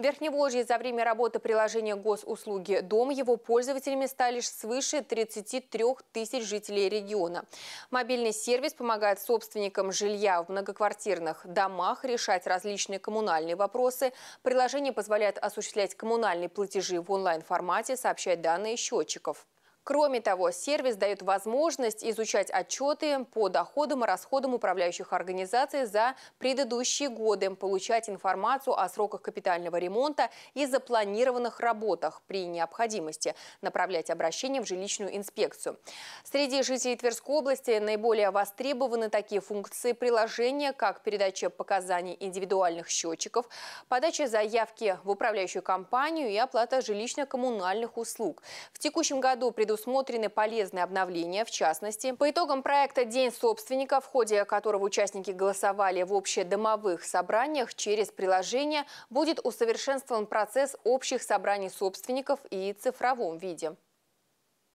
В Верхневолжье за время работы приложения госуслуги «Дом» его пользователями стали свыше 33 тысяч жителей региона. Мобильный сервис помогает собственникам жилья в многоквартирных домах решать различные коммунальные вопросы. Приложение позволяет осуществлять коммунальные платежи в онлайн-формате, сообщать данные счетчиков. Кроме того, сервис дает возможность изучать отчеты по доходам и расходам управляющих организаций за предыдущие годы, получать информацию о сроках капитального ремонта и запланированных работах при необходимости, направлять обращение в жилищную инспекцию. Среди жителей Тверской области наиболее востребованы такие функции приложения, как передача показаний индивидуальных счетчиков, подача заявки в управляющую компанию и оплата жилищно-коммунальных услуг. В текущем году предусмотрено предусмотрены полезные обновления. В частности, по итогам проекта «День собственника», в ходе которого участники голосовали в общедомовых собраниях, через приложение будет усовершенствован процесс общих собраний собственников и цифровом виде.